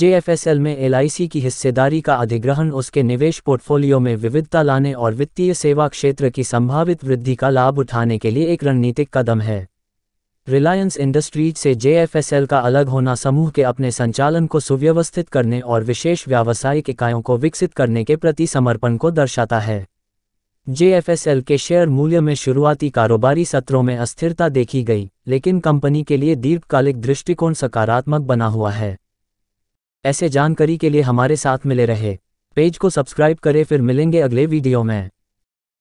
जेएफएसएल में एलआईसी की हिस्सेदारी का अधिग्रहण उसके निवेश पोर्टफोलियो में विविधता लाने और वित्तीय सेवा क्षेत्र की संभावित वृद्धि का लाभ उठाने के लिए एक रणनीतिक कदम है रिलायंस इंडस्ट्रीज से जेएफएसएल का अलग होना समूह के अपने संचालन को सुव्यवस्थित करने और विशेष व्यावसायिक इकाइयों को विकसित करने के प्रति समर्पण को दर्शाता है जेएफएसएल के शेयर मूल्य में शुरुआती कारोबारी सत्रों में अस्थिरता देखी गई लेकिन कंपनी के लिए दीर्घकालिक दृष्टिकोण सकारात्मक बना हुआ है ऐसे जानकारी के लिए हमारे साथ मिले रहे पेज को सब्सक्राइब करें फिर मिलेंगे अगले वीडियो में